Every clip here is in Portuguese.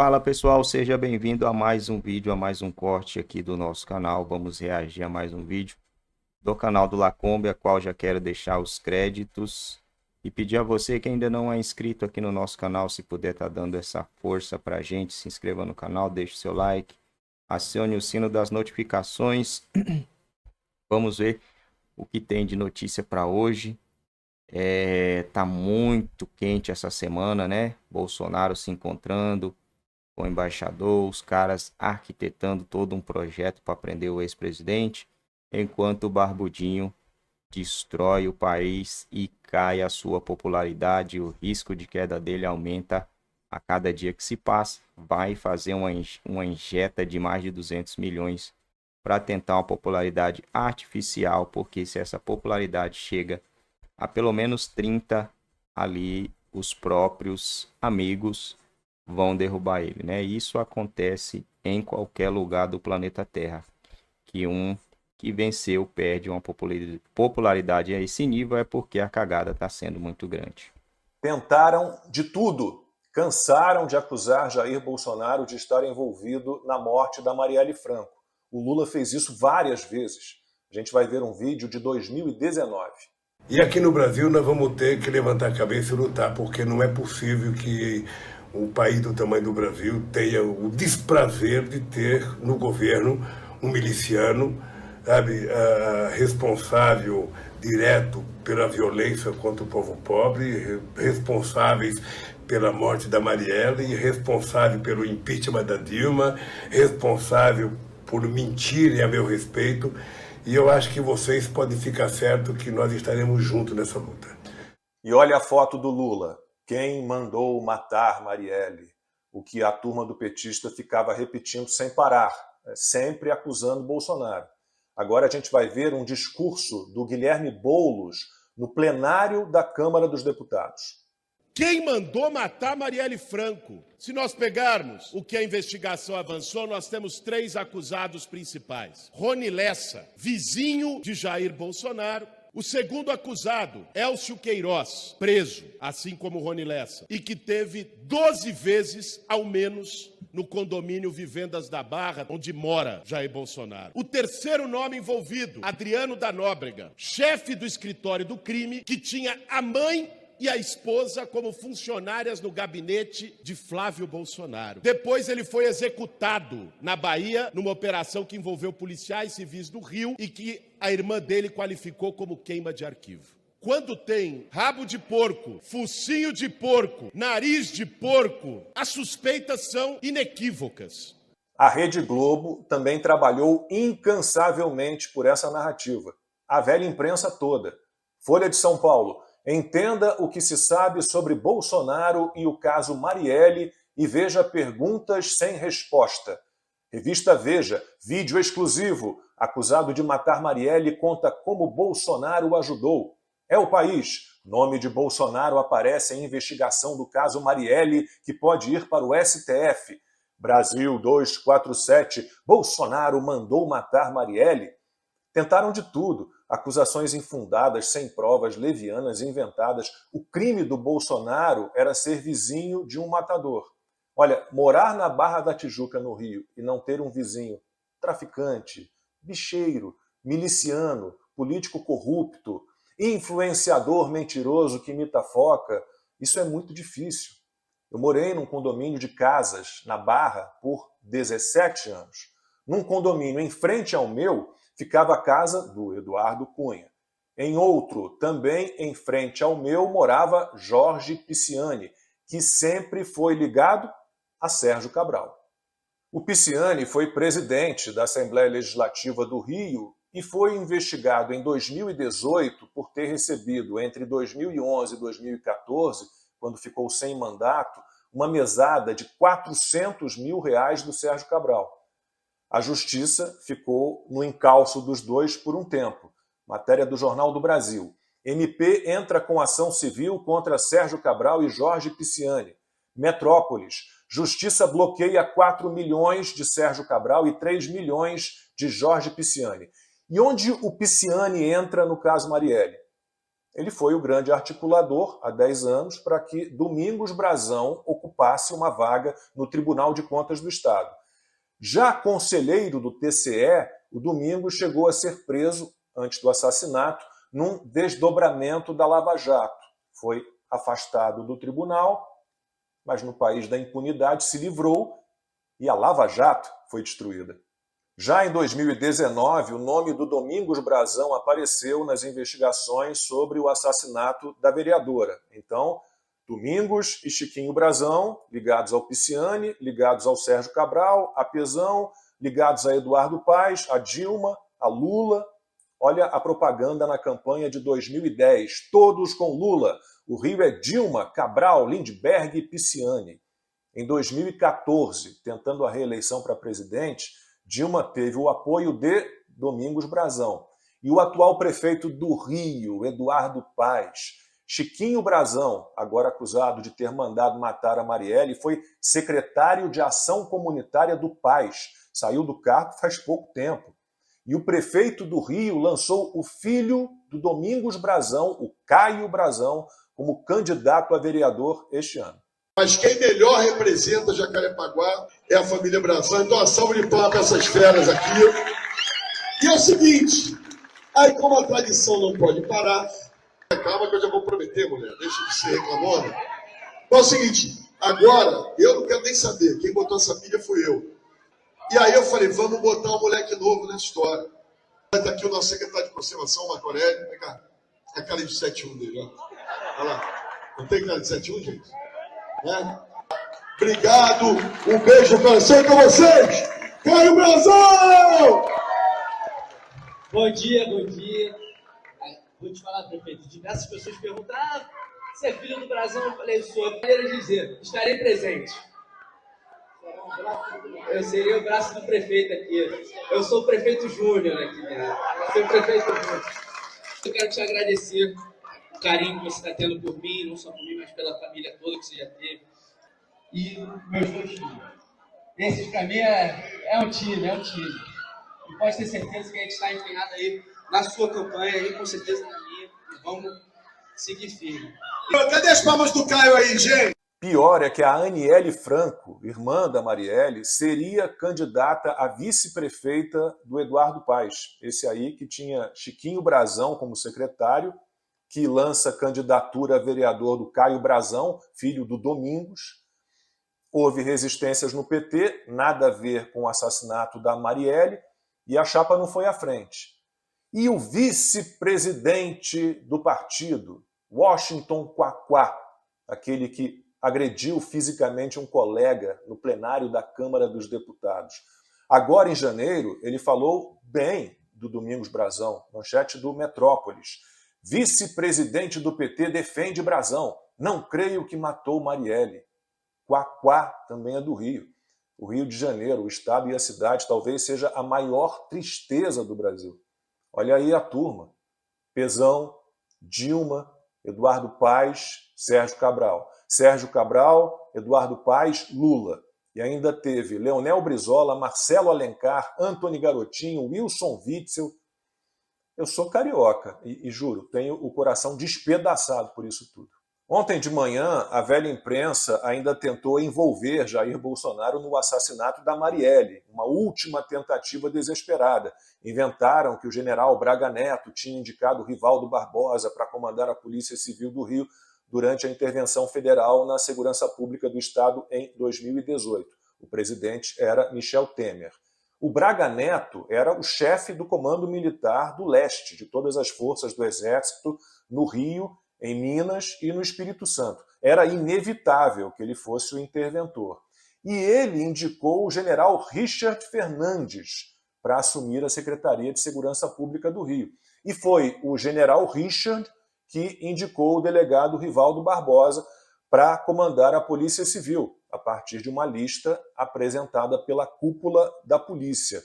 Fala pessoal, seja bem-vindo a mais um vídeo, a mais um corte aqui do nosso canal. Vamos reagir a mais um vídeo do canal do Lacombe, a qual já quero deixar os créditos e pedir a você que ainda não é inscrito aqui no nosso canal, se puder estar tá dando essa força para a gente, se inscreva no canal, deixe seu like, acione o sino das notificações. Vamos ver o que tem de notícia para hoje. É, tá muito quente essa semana, né? Bolsonaro se encontrando com o embaixador, os caras arquitetando todo um projeto para prender o ex-presidente, enquanto o Barbudinho destrói o país e cai a sua popularidade, o risco de queda dele aumenta a cada dia que se passa, vai fazer uma, uma injeta de mais de 200 milhões para tentar uma popularidade artificial, porque se essa popularidade chega a pelo menos 30 ali, os próprios amigos vão derrubar ele, né? Isso acontece em qualquer lugar do planeta Terra, que um que venceu perde uma popularidade a esse nível é porque a cagada está sendo muito grande. Tentaram de tudo. Cansaram de acusar Jair Bolsonaro de estar envolvido na morte da Marielle Franco. O Lula fez isso várias vezes. A gente vai ver um vídeo de 2019. E aqui no Brasil nós vamos ter que levantar a cabeça e lutar, porque não é possível que o país do tamanho do Brasil tenha o desprazer de ter no governo um miliciano sabe, responsável direto pela violência contra o povo pobre, responsáveis pela morte da Marielle, responsável pelo impeachment da Dilma, responsável por mentirem a meu respeito. E eu acho que vocês podem ficar certo que nós estaremos juntos nessa luta. E olha a foto do Lula. Quem mandou matar Marielle? O que a turma do petista ficava repetindo sem parar, né, sempre acusando Bolsonaro. Agora a gente vai ver um discurso do Guilherme Boulos no plenário da Câmara dos Deputados. Quem mandou matar Marielle Franco? Se nós pegarmos o que a investigação avançou, nós temos três acusados principais: Rony Lessa, vizinho de Jair Bolsonaro, o segundo acusado, Elcio Queiroz, preso, assim como Rony Lessa, e que teve 12 vezes, ao menos, no condomínio Vivendas da Barra, onde mora Jair Bolsonaro. O terceiro nome envolvido, Adriano da Nóbrega, chefe do escritório do crime, que tinha a mãe e a esposa como funcionárias no gabinete de Flávio Bolsonaro. Depois ele foi executado na Bahia numa operação que envolveu policiais civis do Rio e que a irmã dele qualificou como queima de arquivo. Quando tem rabo de porco, focinho de porco, nariz de porco, as suspeitas são inequívocas. A Rede Globo também trabalhou incansavelmente por essa narrativa. A velha imprensa toda. Folha de São Paulo. Entenda o que se sabe sobre Bolsonaro e o caso Marielle e veja perguntas sem resposta. Revista Veja, vídeo exclusivo acusado de matar Marielle, conta como Bolsonaro o ajudou. É o país. Nome de Bolsonaro aparece em investigação do caso Marielle, que pode ir para o STF. Brasil 247. Bolsonaro mandou matar Marielle. Tentaram de tudo. Acusações infundadas, sem provas, levianas, inventadas. O crime do Bolsonaro era ser vizinho de um matador. Olha, morar na Barra da Tijuca, no Rio, e não ter um vizinho traficante, bicheiro, miliciano, político corrupto, influenciador mentiroso que imita foca. Isso é muito difícil. Eu morei num condomínio de casas na Barra por 17 anos. Num condomínio em frente ao meu ficava a casa do Eduardo Cunha. Em outro, também em frente ao meu, morava Jorge Pisciani, que sempre foi ligado a Sérgio Cabral. O Pisciani foi presidente da Assembleia Legislativa do Rio e foi investigado em 2018 por ter recebido, entre 2011 e 2014, quando ficou sem mandato, uma mesada de 400 mil reais do Sérgio Cabral. A justiça ficou no encalço dos dois por um tempo. Matéria do Jornal do Brasil. MP entra com ação civil contra Sérgio Cabral e Jorge Pisciani. Metrópolis. Justiça bloqueia 4 milhões de Sérgio Cabral e 3 milhões de Jorge Pisciani. E onde o Pisciani entra no caso Marielle? Ele foi o grande articulador há 10 anos para que Domingos Brazão ocupasse uma vaga no Tribunal de Contas do Estado. Já conselheiro do TCE, o Domingos chegou a ser preso antes do assassinato num desdobramento da Lava Jato. Foi afastado do tribunal mas no país da impunidade se livrou e a Lava Jato foi destruída. Já em 2019, o nome do Domingos Brazão apareceu nas investigações sobre o assassinato da vereadora. Então, Domingos e Chiquinho Brazão, ligados ao Pisciani, ligados ao Sérgio Cabral, a Pesão, ligados a Eduardo Paz, a Dilma, a Lula. Olha a propaganda na campanha de 2010, todos com Lula, o Rio é Dilma, Cabral, Lindbergh e Pisciani. Em 2014, tentando a reeleição para presidente, Dilma teve o apoio de Domingos Brazão e o atual prefeito do Rio, Eduardo Paz. Chiquinho Brazão, agora acusado de ter mandado matar a Marielle, foi secretário de Ação Comunitária do Paz. Saiu do cargo faz pouco tempo. E o prefeito do Rio lançou o filho do Domingos Brazão, o Caio Brazão, como candidato a vereador este ano. Mas quem melhor representa Jacarepaguá é a família Brazão. Então, a salva de palmas para essas feras aqui. E é o seguinte, aí como a tradição não pode parar, calma que eu já vou prometer, mulher, deixa de ser reclamona. Então é o seguinte, agora, eu não quero nem saber, quem botou essa pilha fui eu. E aí eu falei, vamos botar um moleque novo na história. Está aqui o nosso secretário de conservação, Marco Aurélio, vem é a cara de 7-1 dele, ó. Olha lá. Não tem cara de 71, gente? Né? Obrigado. Um beijo no coração para vocês. Quero Brasil! Bom dia, bom dia. É, vou te falar, prefeito. Diversas pessoas perguntaram: ah, você é filho do Brasil? Eu falei: sou. A primeira é dizer: estarei presente. Eu seria o braço do prefeito aqui. Eu sou o prefeito Júnior aqui. Né? Sou o prefeito Júnior. Eu quero te agradecer carinho que você está tendo por mim, não só por mim, mas pela família toda que você já teve. E meus dois filhos. Esses, para mim, é, é um time, é um time. E pode ter certeza que a gente está empenhado aí na sua campanha e com certeza na minha. Vamos seguir firme. Cadê as palmas do Caio aí, gente? Pior é que a Aniele Franco, irmã da Marielle, seria candidata a vice-prefeita do Eduardo Paes, esse aí que tinha Chiquinho Brazão como secretário que lança candidatura a vereador do Caio Brazão, filho do Domingos. Houve resistências no PT, nada a ver com o assassinato da Marielle, e a chapa não foi à frente. E o vice-presidente do partido, Washington Quaquá, aquele que agrediu fisicamente um colega no plenário da Câmara dos Deputados. Agora, em janeiro, ele falou bem do Domingos Brazão, manchete do Metrópolis Vice-presidente do PT defende Brasão. Não creio que matou Marielle. Quaquá também é do Rio. O Rio de Janeiro, o estado e a cidade, talvez seja a maior tristeza do Brasil. Olha aí a turma: Pezão, Dilma, Eduardo Paes, Sérgio Cabral. Sérgio Cabral, Eduardo Paes, Lula. E ainda teve Leonel Brizola, Marcelo Alencar, Antony Garotinho, Wilson Witzel, eu sou carioca e, e juro, tenho o coração despedaçado por isso tudo. Ontem de manhã, a velha imprensa ainda tentou envolver Jair Bolsonaro no assassinato da Marielle, uma última tentativa desesperada. Inventaram que o general Braga Neto tinha indicado o Rivaldo Barbosa para comandar a Polícia Civil do Rio durante a intervenção federal na segurança pública do Estado em 2018. O presidente era Michel Temer. O Braga Neto era o chefe do comando militar do leste, de todas as forças do Exército, no Rio, em Minas e no Espírito Santo. Era inevitável que ele fosse o interventor. E ele indicou o general Richard Fernandes para assumir a Secretaria de Segurança Pública do Rio. E foi o general Richard que indicou o delegado Rivaldo Barbosa para comandar a Polícia Civil, a partir de uma lista apresentada pela cúpula da polícia.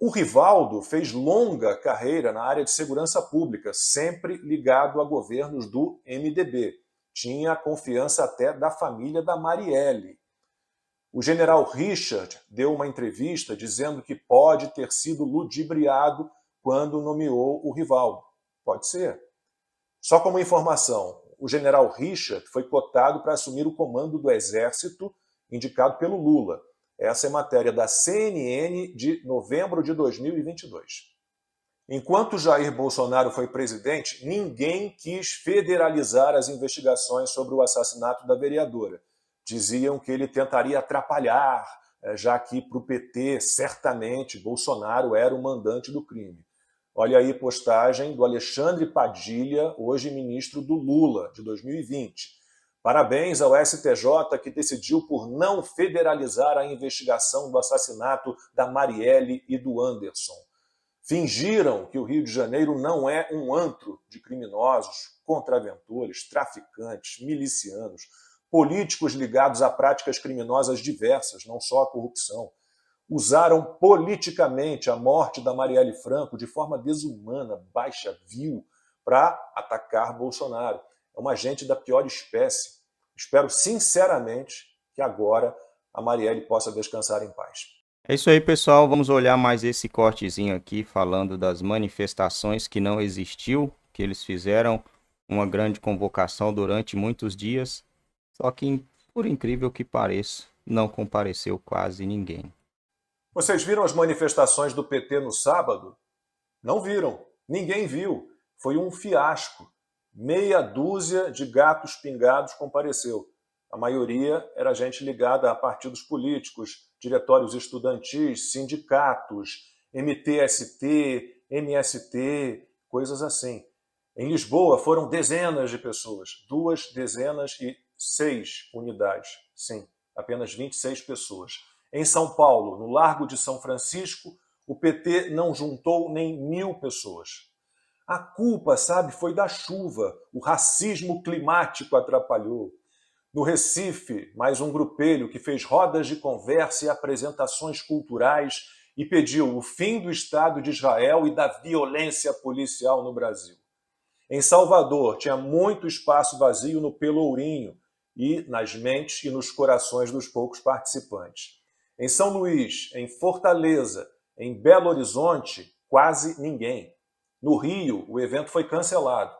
O Rivaldo fez longa carreira na área de segurança pública, sempre ligado a governos do MDB. Tinha a confiança até da família da Marielle. O general Richard deu uma entrevista dizendo que pode ter sido ludibriado quando nomeou o Rivaldo. Pode ser. Só como informação, o general Richard foi cotado para assumir o comando do Exército, indicado pelo Lula. Essa é matéria da CNN de novembro de 2022. Enquanto Jair Bolsonaro foi presidente, ninguém quis federalizar as investigações sobre o assassinato da vereadora. Diziam que ele tentaria atrapalhar, eh, já que para o PT, certamente, Bolsonaro era o mandante do crime. Olha aí postagem do Alexandre Padilha, hoje ministro do Lula, de 2020. Parabéns ao STJ que decidiu por não federalizar a investigação do assassinato da Marielle e do Anderson. Fingiram que o Rio de Janeiro não é um antro de criminosos, contraventores, traficantes, milicianos, políticos ligados a práticas criminosas diversas, não só a corrupção usaram politicamente a morte da Marielle Franco de forma desumana, baixa, vil, para atacar Bolsonaro. É uma gente da pior espécie. Espero sinceramente que agora a Marielle possa descansar em paz. É isso aí, pessoal. Vamos olhar mais esse cortezinho aqui falando das manifestações que não existiu, que eles fizeram uma grande convocação durante muitos dias, só que por incrível que pareça, não compareceu quase ninguém. Vocês viram as manifestações do PT no sábado? Não viram. Ninguém viu. Foi um fiasco. Meia dúzia de gatos pingados compareceu. A maioria era gente ligada a partidos políticos, diretórios estudantis, sindicatos, MTST, MST, coisas assim. Em Lisboa foram dezenas de pessoas, duas dezenas e seis unidades. Sim, apenas 26 pessoas. Em São Paulo, no Largo de São Francisco, o PT não juntou nem mil pessoas. A culpa, sabe, foi da chuva. O racismo climático atrapalhou. No Recife, mais um grupelho que fez rodas de conversa e apresentações culturais e pediu o fim do Estado de Israel e da violência policial no Brasil. Em Salvador, tinha muito espaço vazio no Pelourinho e nas mentes e nos corações dos poucos participantes. Em São Luís, em Fortaleza, em Belo Horizonte, quase ninguém. No Rio, o evento foi cancelado.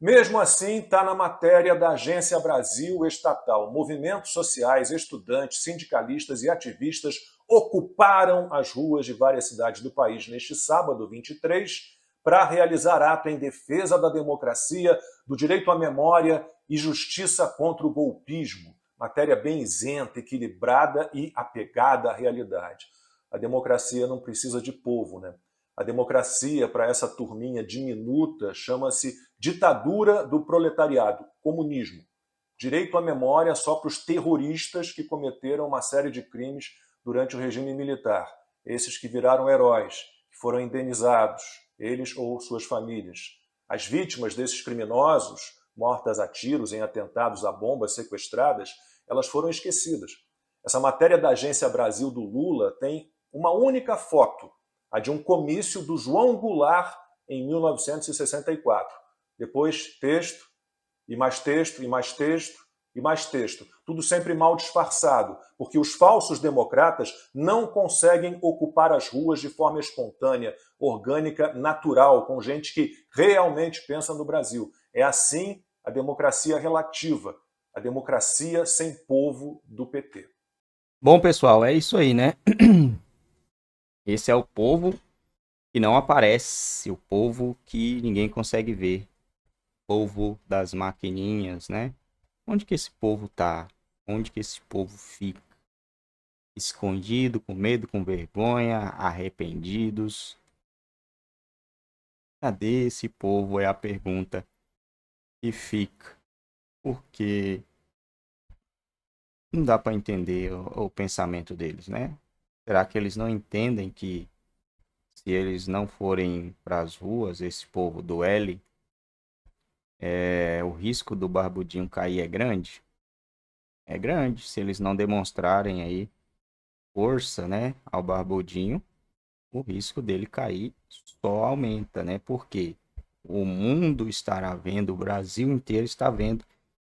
Mesmo assim, está na matéria da Agência Brasil Estatal. Movimentos sociais, estudantes, sindicalistas e ativistas ocuparam as ruas de várias cidades do país neste sábado, 23, para realizar ato em defesa da democracia, do direito à memória e justiça contra o golpismo matéria bem isenta, equilibrada e apegada à realidade. A democracia não precisa de povo, né? A democracia, para essa turminha diminuta, chama-se ditadura do proletariado, comunismo. Direito à memória só para os terroristas que cometeram uma série de crimes durante o regime militar. Esses que viraram heróis, que foram indenizados, eles ou suas famílias. As vítimas desses criminosos mortas a tiros em atentados a bombas sequestradas, elas foram esquecidas. Essa matéria da Agência Brasil do Lula tem uma única foto, a de um comício do João Goulart em 1964. Depois, texto, e mais texto, e mais texto, e mais texto. Tudo sempre mal disfarçado, porque os falsos democratas não conseguem ocupar as ruas de forma espontânea, orgânica, natural, com gente que realmente pensa no Brasil. É assim a democracia relativa, a democracia sem povo do PT. Bom, pessoal, é isso aí, né? Esse é o povo que não aparece, o povo que ninguém consegue ver, o povo das maquininhas, né? Onde que esse povo tá? Onde que esse povo fica? Escondido, com medo, com vergonha, arrependidos. Cadê esse povo? É a pergunta que fica. Porque não dá para entender o, o pensamento deles, né? Será que eles não entendem que se eles não forem para as ruas, esse povo do L, é, o risco do barbudinho cair é grande? É grande se eles não demonstrarem aí força, né, ao barbudinho, o risco dele cair só aumenta, né? Porque o mundo estará vendo, o Brasil inteiro está vendo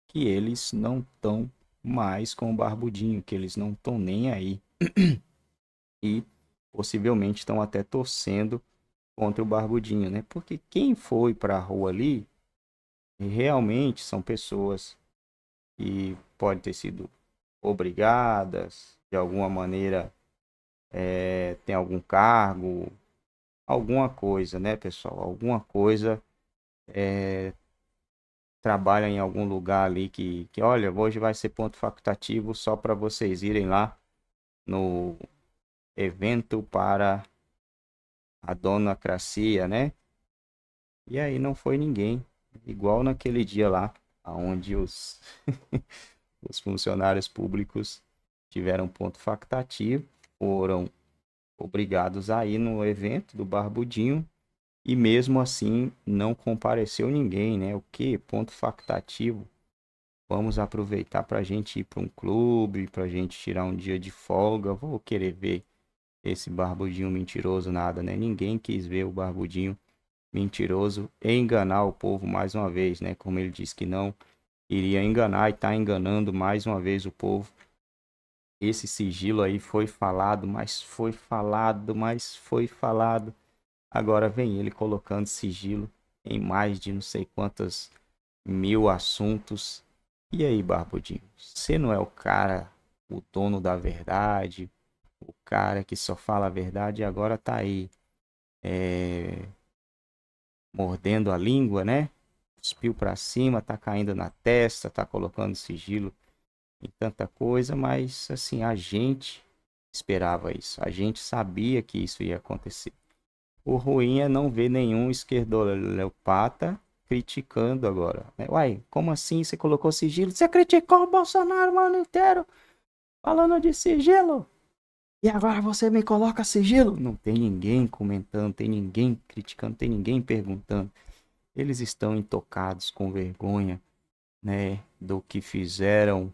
que eles não estão mais com o barbudinho, que eles não estão nem aí. e possivelmente estão até torcendo contra o barbudinho, né? Porque quem foi para a rua ali realmente são pessoas que podem ter sido obrigadas, de alguma maneira é, tem algum cargo, alguma coisa, né, pessoal? Alguma coisa é, trabalha em algum lugar ali que, que, olha, hoje vai ser ponto facultativo só para vocês irem lá no evento para a dona Cracia, né? E aí não foi ninguém igual naquele dia lá, onde os, os funcionários públicos tiveram ponto factativo, foram obrigados a ir no evento do Barbudinho e mesmo assim não compareceu ninguém, né? O que? Ponto factativo. Vamos aproveitar para a gente ir para um clube, para a gente tirar um dia de folga. Vou querer ver esse Barbudinho mentiroso, nada, né? Ninguém quis ver o Barbudinho mentiroso e enganar o povo mais uma vez, né? Como ele disse que não iria enganar e está enganando mais uma vez o povo. Esse sigilo aí foi falado, mas foi falado, mas foi falado. Agora vem ele colocando sigilo em mais de não sei quantas mil assuntos. E aí, Barbudinho, você não é o cara, o dono da verdade, o cara que só fala a verdade e agora tá aí é, mordendo a língua, né? Cuspiu para cima, tá caindo na testa, tá colocando sigilo em tanta coisa, mas assim, a gente esperava isso. A gente sabia que isso ia acontecer. O ruim é não ver nenhum esquerdoleopata criticando agora. Né? Uai, como assim você colocou sigilo? Você criticou o Bolsonaro o ano inteiro falando de sigilo? E agora você me coloca sigilo? Não tem ninguém comentando, tem ninguém criticando, tem ninguém perguntando. Eles estão intocados com vergonha, né, do que fizeram,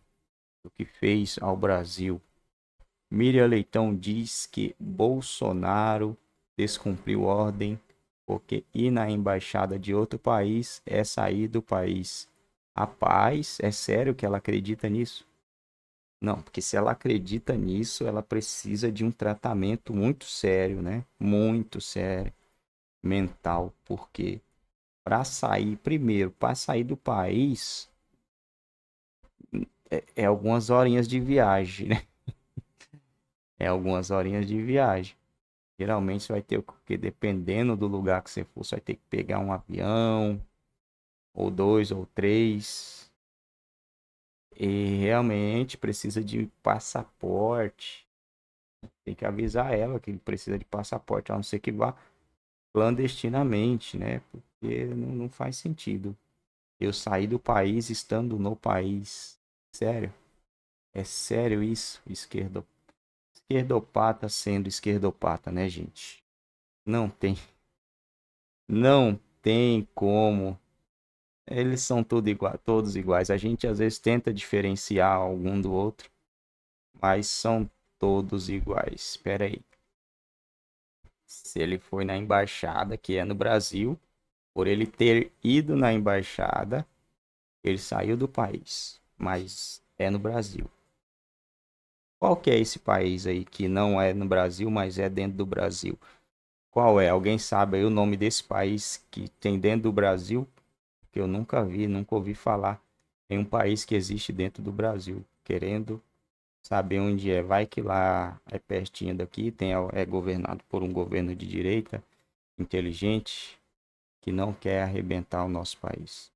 do que fez ao Brasil. Miriam Leitão diz que Bolsonaro descumpriu ordem porque ir na embaixada de outro país é sair do país. A paz, é sério que ela acredita nisso? Não, porque se ela acredita nisso, ela precisa de um tratamento muito sério, né? Muito sério, mental, porque para sair, primeiro, para sair do país, é, é, algumas horinhas de viagem, né? É algumas horinhas de viagem. Geralmente você vai ter que, dependendo do lugar que você for, você vai ter que pegar um avião, ou dois, ou três, e realmente precisa de passaporte. Tem que avisar ela que ele precisa de passaporte, a não ser que vá clandestinamente, né? Porque não, não faz sentido. Eu saí do país estando no país. Sério? É sério isso? Esquerdo... Esquerdopata sendo esquerdopata, né, gente? Não tem. Não tem como eles são tudo igua todos iguais. A gente às vezes tenta diferenciar algum do outro, mas são todos iguais. Espera aí. Se ele foi na embaixada, que é no Brasil, por ele ter ido na embaixada, ele saiu do país, mas é no Brasil. Qual que é esse país aí que não é no Brasil, mas é dentro do Brasil? Qual é? Alguém sabe aí o nome desse país que tem dentro do Brasil que eu nunca vi, nunca ouvi falar em um país que existe dentro do Brasil, querendo saber onde é. Vai que lá é pertinho daqui, tem, é governado por um governo de direita, inteligente, que não quer arrebentar o nosso país.